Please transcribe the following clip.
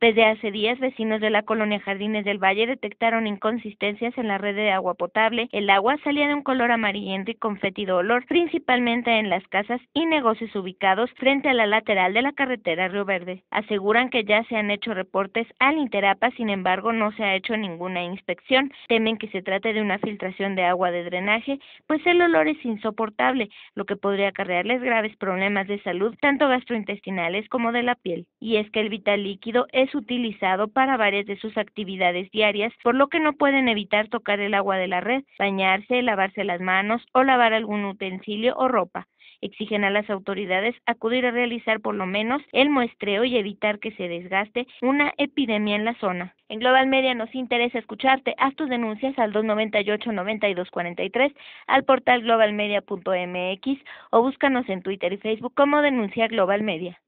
Desde hace días, vecinos de la colonia Jardines del Valle detectaron inconsistencias en la red de agua potable. El agua salía de un color amarillento y con fétido olor, principalmente en las casas y negocios ubicados frente a la lateral de la carretera Río Verde. Aseguran que ya se han hecho reportes al Interapa, sin embargo, no se ha hecho ninguna inspección. Temen que se trate de una filtración de agua de drenaje, pues el olor es insoportable, lo que podría acarrearles graves problemas de salud, tanto gastrointestinales como de la piel. Y es que el vital líquido es utilizado para varias de sus actividades diarias, por lo que no pueden evitar tocar el agua de la red, bañarse, lavarse las manos o lavar algún utensilio o ropa. Exigen a las autoridades acudir a realizar por lo menos el muestreo y evitar que se desgaste una epidemia en la zona. En Global Media nos interesa escucharte. Haz tus denuncias al 298-9243, al portal globalmedia.mx o búscanos en Twitter y Facebook como Denuncia Global Media.